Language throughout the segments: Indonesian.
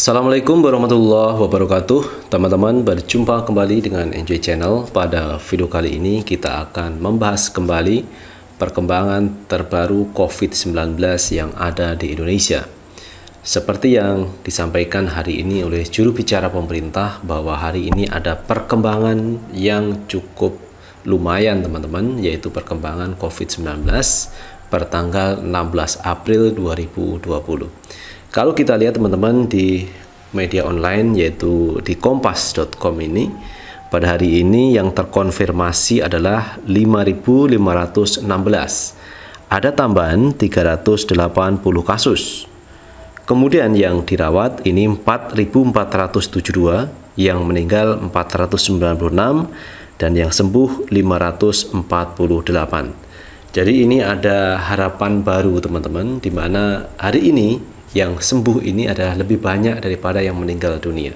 Assalamualaikum warahmatullahi wabarakatuh Teman-teman berjumpa kembali dengan Enjoy Channel Pada video kali ini kita akan membahas kembali Perkembangan terbaru COVID-19 yang ada di Indonesia Seperti yang disampaikan hari ini oleh juru bicara pemerintah Bahwa hari ini ada perkembangan yang cukup lumayan teman-teman Yaitu perkembangan COVID-19 Pertanggal 16 April 2020 kalau kita lihat teman-teman di media online yaitu di kompas.com ini pada hari ini yang terkonfirmasi adalah 5516. Ada tambahan 380 kasus. Kemudian yang dirawat ini 4472, yang meninggal 496 dan yang sembuh 548. Jadi ini ada harapan baru teman-teman di mana hari ini yang sembuh ini adalah lebih banyak daripada yang meninggal dunia.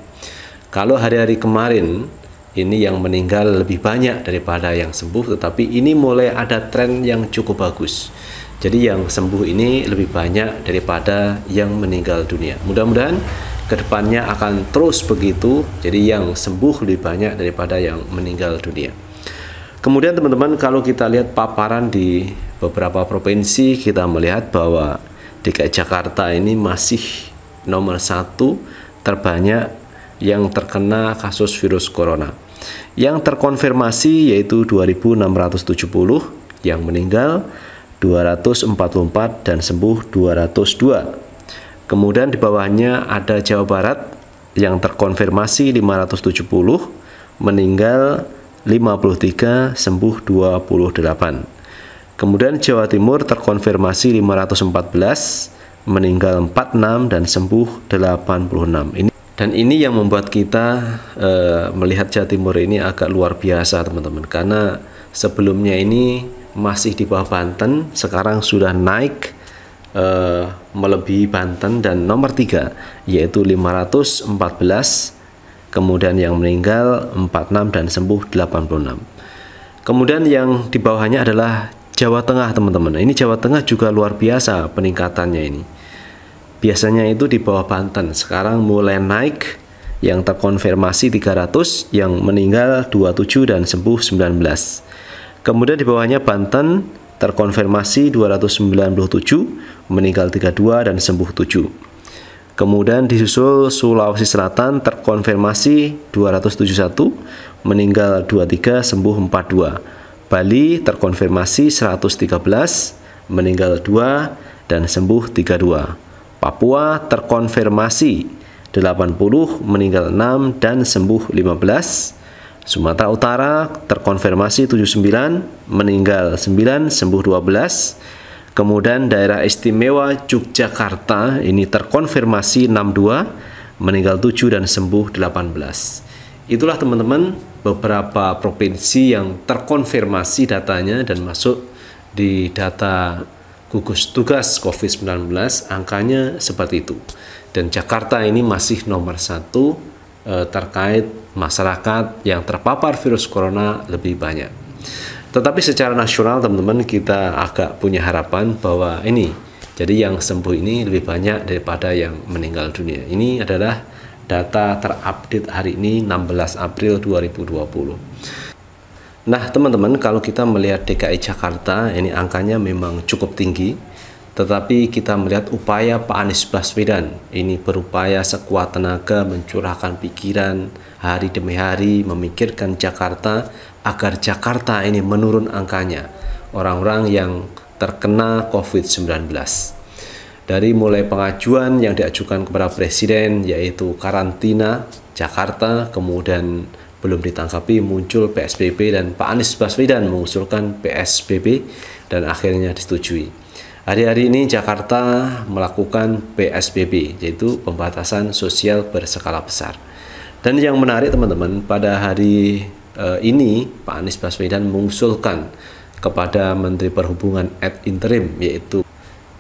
Kalau hari-hari kemarin ini yang meninggal lebih banyak daripada yang sembuh, tetapi ini mulai ada tren yang cukup bagus. Jadi yang sembuh ini lebih banyak daripada yang meninggal dunia. Mudah-mudahan kedepannya akan terus begitu. Jadi yang sembuh lebih banyak daripada yang meninggal dunia. Kemudian teman-teman kalau kita lihat paparan di beberapa provinsi kita melihat bahwa DKI Jakarta ini masih nomor satu terbanyak yang terkena kasus virus corona. Yang terkonfirmasi yaitu 2.670, yang meninggal 244 dan sembuh 202. Kemudian di bawahnya ada Jawa Barat yang terkonfirmasi 570, meninggal 53, sembuh 28. Kemudian Jawa Timur terkonfirmasi 514, meninggal 46 dan sembuh 86. Ini dan ini yang membuat kita e, melihat Jawa Timur ini agak luar biasa teman-teman karena sebelumnya ini masih di bawah Banten, sekarang sudah naik e, melebihi Banten dan nomor 3 yaitu 514 kemudian yang meninggal 46 dan sembuh 86. Kemudian yang di bawahnya adalah Jawa Tengah teman-teman ini Jawa Tengah juga luar biasa peningkatannya ini biasanya itu di bawah Banten sekarang mulai naik yang terkonfirmasi 300 yang meninggal 27 dan sembuh 19 kemudian di bawahnya Banten terkonfirmasi 297 meninggal 32 dan sembuh 7 kemudian disusul Sulawesi Selatan terkonfirmasi 271 meninggal 23 sembuh 42 Bali terkonfirmasi 113, meninggal 2 dan sembuh 32. Papua terkonfirmasi 80, meninggal 6 dan sembuh 15. Sumatera Utara terkonfirmasi 79, meninggal 9, sembuh 12. Kemudian daerah istimewa Yogyakarta ini terkonfirmasi 62, meninggal 7 dan sembuh 18. Itulah teman-teman beberapa provinsi yang terkonfirmasi datanya dan masuk di data gugus tugas COVID-19 angkanya seperti itu. Dan Jakarta ini masih nomor satu eh, terkait masyarakat yang terpapar virus corona lebih banyak. Tetapi secara nasional teman-teman kita agak punya harapan bahwa ini jadi yang sembuh ini lebih banyak daripada yang meninggal dunia. Ini adalah data terupdate hari ini 16 April 2020. Nah, teman-teman, kalau kita melihat DKI Jakarta, ini angkanya memang cukup tinggi. Tetapi kita melihat upaya Pak Anies Baswedan ini berupaya sekuat tenaga mencurahkan pikiran hari demi hari memikirkan Jakarta agar Jakarta ini menurun angkanya orang-orang yang terkena COVID-19 dari mulai pengajuan yang diajukan kepada presiden yaitu karantina Jakarta kemudian belum ditangkapi muncul PSBB dan Pak Anies Baswedan mengusulkan PSBB dan akhirnya disetujui. Hari-hari ini Jakarta melakukan PSBB yaitu pembatasan sosial berskala besar. Dan yang menarik teman-teman pada hari eh, ini Pak Anies Baswedan mengusulkan kepada Menteri Perhubungan Ed interim yaitu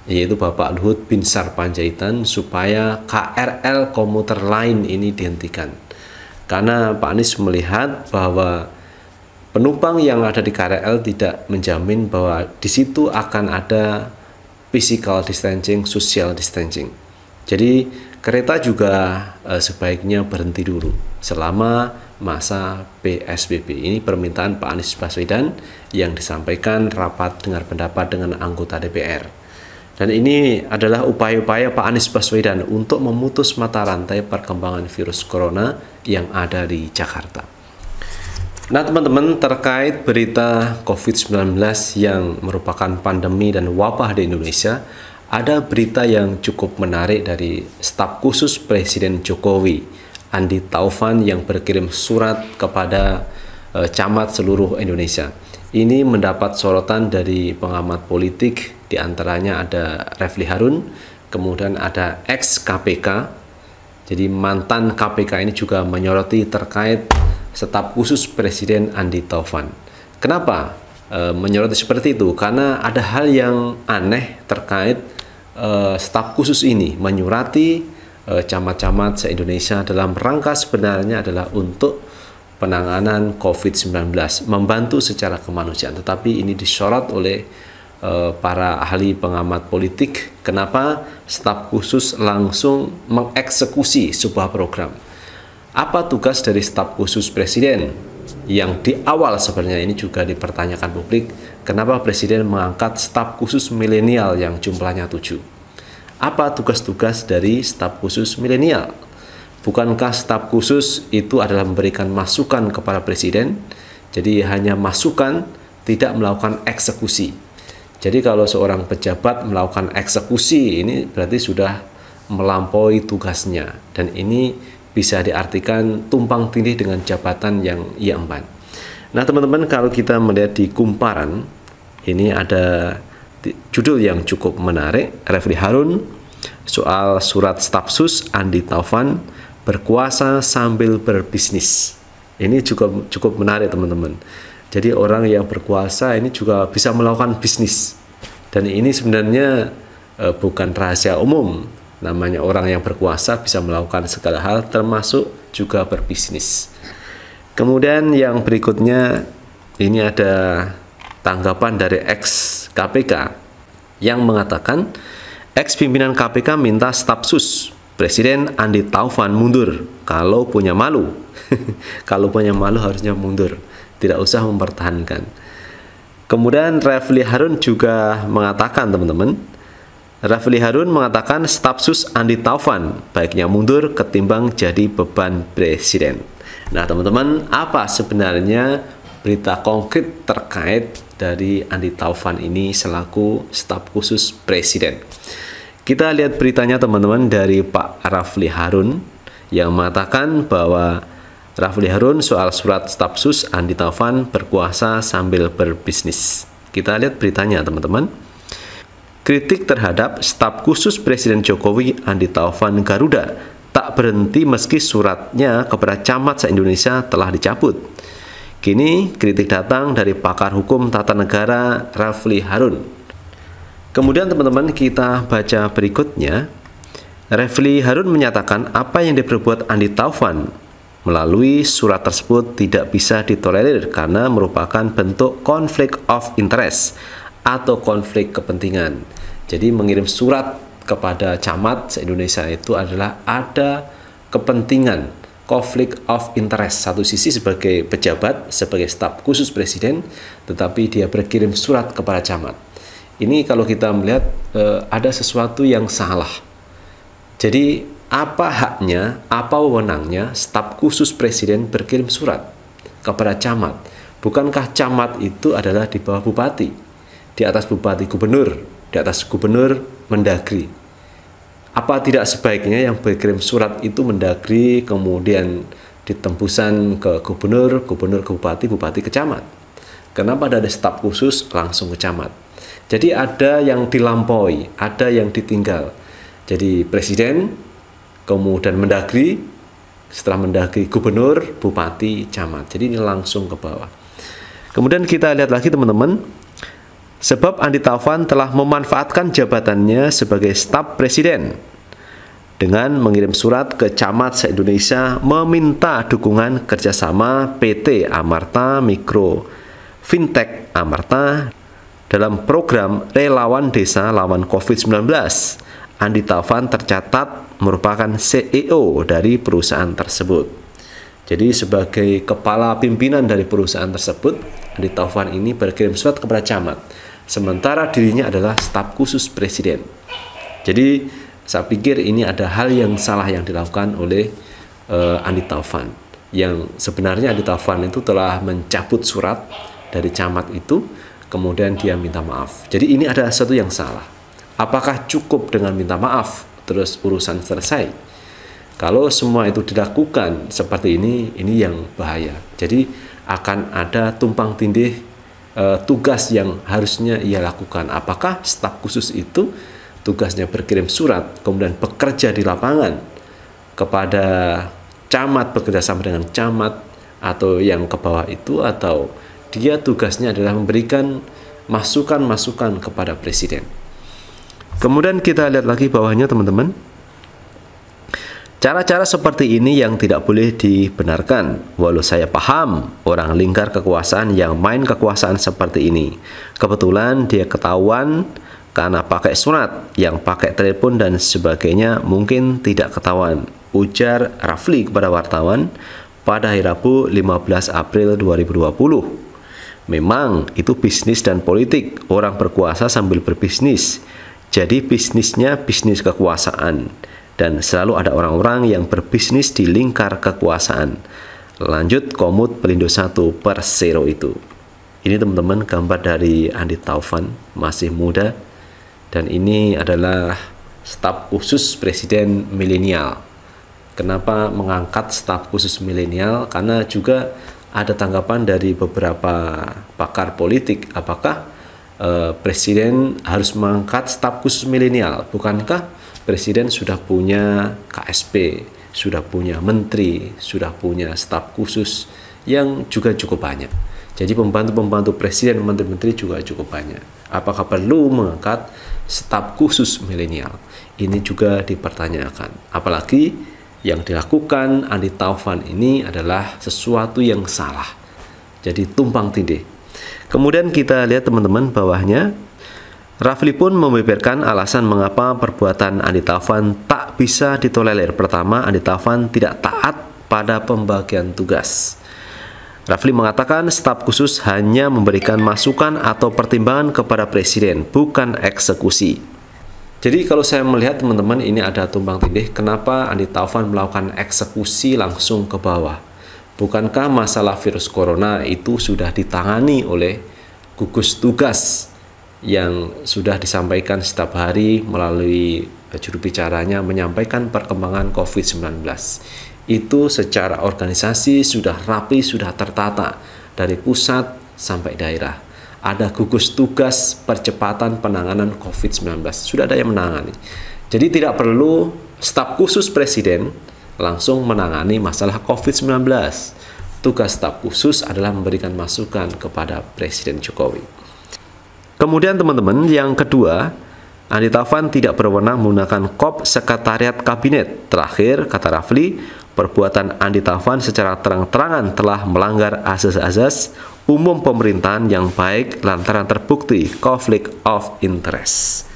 yaitu Bapak Luhut binsar panjaitan supaya KRL komuter lain ini dihentikan. Karena Pak Anies melihat bahwa penumpang yang ada di KRL tidak menjamin bahwa di situ akan ada physical distancing, social distancing. Jadi kereta juga eh, sebaiknya berhenti dulu selama masa PSBB. Ini permintaan Pak Anies Baswedan yang disampaikan rapat dengar pendapat dengan anggota DPR. Dan ini adalah upaya-upaya Pak Anies Baswedan untuk memutus mata rantai perkembangan virus corona yang ada di Jakarta. Nah, teman-teman, terkait berita COVID-19 yang merupakan pandemi dan wabah di Indonesia, ada berita yang cukup menarik dari staf khusus Presiden Jokowi, Andi Taufan yang berkirim surat kepada eh, camat seluruh Indonesia. Ini mendapat sorotan dari pengamat politik di antaranya ada Refli Harun, kemudian ada ex KPK. Jadi mantan KPK ini juga menyoroti terkait staf khusus Presiden Andi Taufan. Kenapa e, menyoroti seperti itu? Karena ada hal yang aneh terkait e, staf khusus ini menyurati e, camat-camat se-Indonesia dalam rangka sebenarnya adalah untuk penanganan COVID-19, membantu secara kemanusiaan. Tetapi ini disorot oleh Eh, para ahli pengamat politik kenapa staf khusus langsung mengeksekusi sebuah program. Apa tugas dari staf khusus presiden yang di awal sebenarnya ini juga dipertanyakan publik kenapa presiden mengangkat staf khusus milenial yang jumlahnya tujuh. Apa tugas-tugas dari staf khusus milenial? Bukankah staf khusus itu adalah memberikan masukan kepada presiden? Jadi hanya masukan, tidak melakukan eksekusi jadi kalau seorang pejabat melakukan eksekusi ini berarti sudah melampaui tugasnya dan ini bisa diartikan tumpang tindih dengan jabatan yang ia emban. Nah teman-teman kalau kita melihat di kumparan ini ada judul yang cukup menarik Refli Harun soal surat stafsus Andi Taufan berkuasa sambil berbisnis. Ini cukup cukup menarik teman-teman. Jadi orang yang berkuasa ini juga bisa melakukan bisnis. Dan ini sebenarnya e, bukan rahasia umum. Namanya orang yang berkuasa bisa melakukan segala hal termasuk juga berbisnis. Kemudian yang berikutnya ini ada tanggapan dari ex KPK yang mengatakan ex pimpinan KPK minta stafsus Presiden Andi Taufan mundur kalau punya malu. kalau punya malu harusnya mundur tidak usah mempertahankan. Kemudian Rafli Harun juga mengatakan teman-teman, Rafli Harun mengatakan staf Andi Taufan baiknya mundur ketimbang jadi beban presiden. Nah teman-teman, apa sebenarnya berita konkret terkait dari Andi Taufan ini selaku staf khusus presiden? Kita lihat beritanya teman-teman dari Pak Rafli Harun yang mengatakan bahwa Rafli Harun soal surat stafsus Andi Taufan berkuasa sambil berbisnis. Kita lihat beritanya teman-teman. Kritik terhadap staf khusus Presiden Jokowi Andi Taufan Garuda tak berhenti meski suratnya kepada camat se-Indonesia telah dicabut. Kini kritik datang dari pakar hukum tata negara Rafli Harun. Kemudian teman-teman kita baca berikutnya. Rafli Harun menyatakan apa yang diperbuat Andi Taufan melalui surat tersebut tidak bisa ditolerir karena merupakan bentuk konflik of interest atau konflik kepentingan. Jadi mengirim surat kepada camat se-Indonesia itu adalah ada kepentingan konflik of interest satu sisi sebagai pejabat sebagai staf khusus presiden tetapi dia berkirim surat kepada camat ini kalau kita melihat eh, ada sesuatu yang salah jadi apa haknya, apa wewenangnya staf khusus presiden berkirim surat kepada camat. Bukankah camat itu adalah di bawah bupati, di atas bupati gubernur, di atas gubernur mendagri. Apa tidak sebaiknya yang berkirim surat itu mendagri kemudian ditembusan ke gubernur, gubernur ke bupati, bupati ke camat? Kenapa ada staf khusus langsung ke camat? Jadi ada yang dilampaui, ada yang ditinggal. Jadi presiden kemudian mendagri, setelah mendagri gubernur, bupati, camat. Jadi ini langsung ke bawah. Kemudian kita lihat lagi teman-teman, sebab Andi Taufan telah memanfaatkan jabatannya sebagai staf presiden dengan mengirim surat ke camat se-Indonesia meminta dukungan kerjasama PT Amarta Mikro Fintech Amarta dalam program Relawan Desa Lawan COVID-19 Andi Taufan tercatat merupakan CEO dari perusahaan tersebut. Jadi sebagai kepala pimpinan dari perusahaan tersebut, Andi Taufan ini berkirim surat kepada camat. Sementara dirinya adalah staf khusus presiden. Jadi saya pikir ini ada hal yang salah yang dilakukan oleh uh, Andi Taufan. Yang sebenarnya Andi Taufan itu telah mencabut surat dari camat itu, kemudian dia minta maaf. Jadi ini ada sesuatu yang salah. Apakah cukup dengan minta maaf terus urusan selesai? Kalau semua itu dilakukan seperti ini, ini yang bahaya. Jadi akan ada tumpang tindih e, tugas yang harusnya ia lakukan. Apakah staf khusus itu tugasnya berkirim surat, kemudian bekerja di lapangan kepada camat bekerjasama dengan camat atau yang ke bawah itu atau dia tugasnya adalah memberikan masukan-masukan kepada presiden. Kemudian kita lihat lagi bawahnya teman-teman. Cara-cara seperti ini yang tidak boleh dibenarkan, walau saya paham orang lingkar kekuasaan yang main kekuasaan seperti ini. Kebetulan dia ketahuan karena pakai surat, yang pakai telepon dan sebagainya mungkin tidak ketahuan. Ujar Rafli kepada wartawan pada hari Rabu 15 April 2020. Memang itu bisnis dan politik, orang berkuasa sambil berbisnis. Jadi bisnisnya bisnis kekuasaan dan selalu ada orang-orang yang berbisnis di lingkar kekuasaan. Lanjut Komut Pelindo 1 Persero itu. Ini teman-teman gambar dari Andi Taufan, masih muda. Dan ini adalah staf khusus Presiden Milenial. Kenapa mengangkat staf khusus milenial? Karena juga ada tanggapan dari beberapa pakar politik apakah eh, presiden harus mengangkat staf khusus milenial. Bukankah presiden sudah punya KSP, sudah punya menteri, sudah punya staf khusus yang juga cukup banyak. Jadi pembantu-pembantu presiden, menteri-menteri juga cukup banyak. Apakah perlu mengangkat staf khusus milenial? Ini juga dipertanyakan. Apalagi yang dilakukan Andi Taufan ini adalah sesuatu yang salah. Jadi tumpang tindih Kemudian kita lihat teman-teman bawahnya. Rafli pun membeberkan alasan mengapa perbuatan Taufan tak bisa ditolerir. Pertama, Taufan tidak taat pada pembagian tugas. Rafli mengatakan staf khusus hanya memberikan masukan atau pertimbangan kepada presiden, bukan eksekusi. Jadi kalau saya melihat teman-teman ini ada tumbang tindih, kenapa Andi Taufan melakukan eksekusi langsung ke bawah? Bukankah masalah virus corona itu sudah ditangani oleh gugus tugas yang sudah disampaikan setiap hari melalui eh, juru bicaranya menyampaikan perkembangan COVID-19. Itu secara organisasi sudah rapi, sudah tertata dari pusat sampai daerah. Ada gugus tugas percepatan penanganan COVID-19. Sudah ada yang menangani. Jadi tidak perlu staf khusus presiden langsung menangani masalah COVID-19. Tugas staf khusus adalah memberikan masukan kepada Presiden Jokowi. Kemudian teman-teman, yang kedua, Andi Taufan tidak berwenang menggunakan kop sekretariat kabinet. Terakhir, kata Rafli, perbuatan Andi Taufan secara terang-terangan telah melanggar asas-asas umum pemerintahan yang baik lantaran terbukti konflik of interest.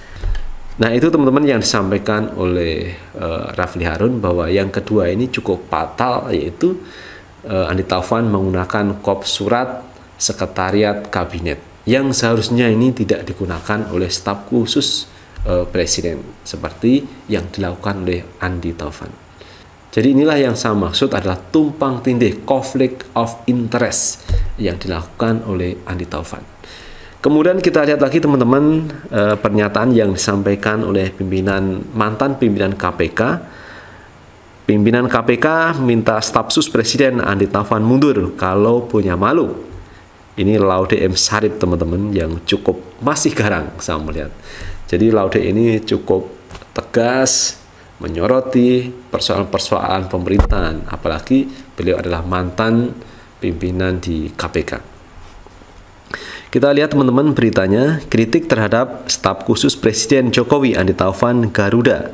Nah itu teman-teman yang disampaikan oleh uh, Rafli Harun bahwa yang kedua ini cukup fatal yaitu uh, Andi Taufan menggunakan kop surat sekretariat kabinet yang seharusnya ini tidak digunakan oleh staf khusus uh, presiden seperti yang dilakukan oleh Andi Taufan. Jadi inilah yang saya maksud adalah tumpang tindih conflict of interest yang dilakukan oleh Andi Taufan. Kemudian kita lihat lagi teman-teman eh, pernyataan yang disampaikan oleh pimpinan mantan pimpinan KPK. Pimpinan KPK minta stafsus Presiden Andi Taufan mundur kalau punya malu. Ini Laude M Sarip teman-teman yang cukup masih garang saya melihat. Jadi Laude ini cukup tegas menyoroti persoalan-persoalan pemerintahan apalagi beliau adalah mantan pimpinan di KPK. Kita lihat teman-teman beritanya, kritik terhadap staf khusus Presiden Jokowi Andi Taufan Garuda.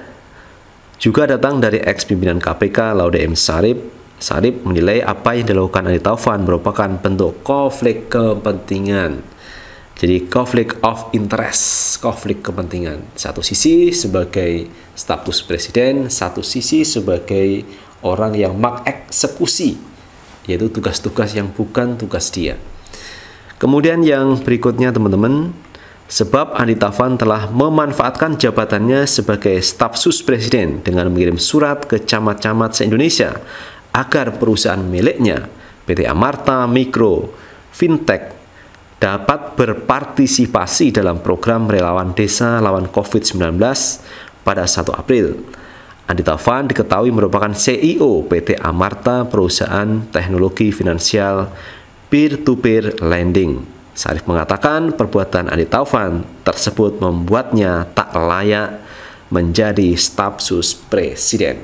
Juga datang dari ex-pimpinan KPK Laude M. Sarip. Sarip menilai apa yang dilakukan Andi Taufan merupakan bentuk konflik kepentingan. Jadi konflik of interest, konflik kepentingan. Satu sisi sebagai staf khusus presiden, satu sisi sebagai orang yang eksekusi, yaitu tugas-tugas yang bukan tugas dia. Kemudian yang berikutnya teman-teman, sebab Andi Tafan telah memanfaatkan jabatannya sebagai staf sus presiden dengan mengirim surat ke camat-camat se-Indonesia agar perusahaan miliknya, PT Amarta Mikro, Fintech, dapat berpartisipasi dalam program relawan desa lawan COVID-19 pada 1 April. Andi Van diketahui merupakan CEO PT Amarta Perusahaan Teknologi Finansial peer-to-peer lending. Sarif mengatakan perbuatan Andi Taufan tersebut membuatnya tak layak menjadi Staf stafsus presiden.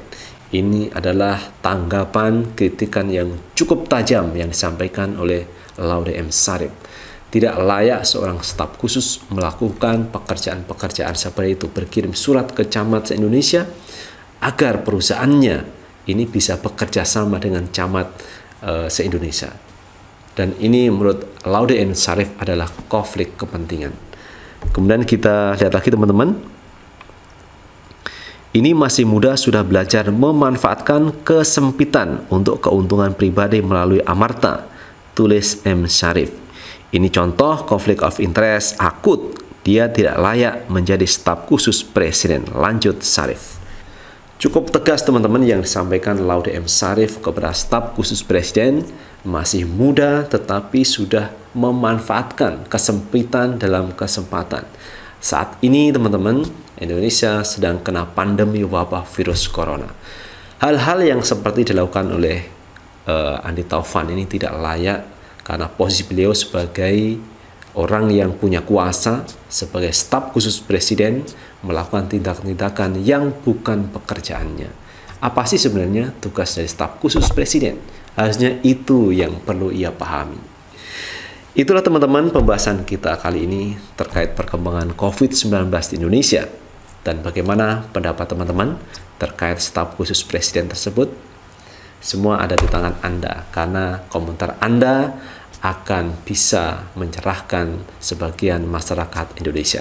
Ini adalah tanggapan kritikan yang cukup tajam yang disampaikan oleh Laude M. Sarif. Tidak layak seorang staf khusus melakukan pekerjaan-pekerjaan seperti itu, berkirim surat ke camat se-Indonesia agar perusahaannya ini bisa bekerja sama dengan camat uh, se-Indonesia dan ini menurut Laude and Sharif adalah konflik kepentingan. Kemudian kita lihat lagi teman-teman. Ini masih muda sudah belajar memanfaatkan kesempitan untuk keuntungan pribadi melalui amarta, tulis M. Sharif. Ini contoh konflik of interest akut. Dia tidak layak menjadi staf khusus presiden. Lanjut Sharif. Cukup tegas teman-teman yang disampaikan Laude M. Sharif kepada staf khusus presiden masih muda tetapi sudah memanfaatkan kesempitan dalam kesempatan. Saat ini teman-teman, Indonesia sedang kena pandemi wabah virus corona. Hal-hal yang seperti dilakukan oleh uh, Andi Taufan ini tidak layak karena posisi beliau sebagai orang yang punya kuasa sebagai staf khusus presiden melakukan tindakan tindakan yang bukan pekerjaannya. Apa sih sebenarnya tugas dari staf khusus presiden? Harusnya itu yang perlu ia pahami. Itulah teman-teman pembahasan kita kali ini terkait perkembangan COVID-19 di Indonesia dan bagaimana pendapat teman-teman terkait staf khusus presiden tersebut. Semua ada di tangan Anda karena komentar Anda akan bisa mencerahkan sebagian masyarakat Indonesia.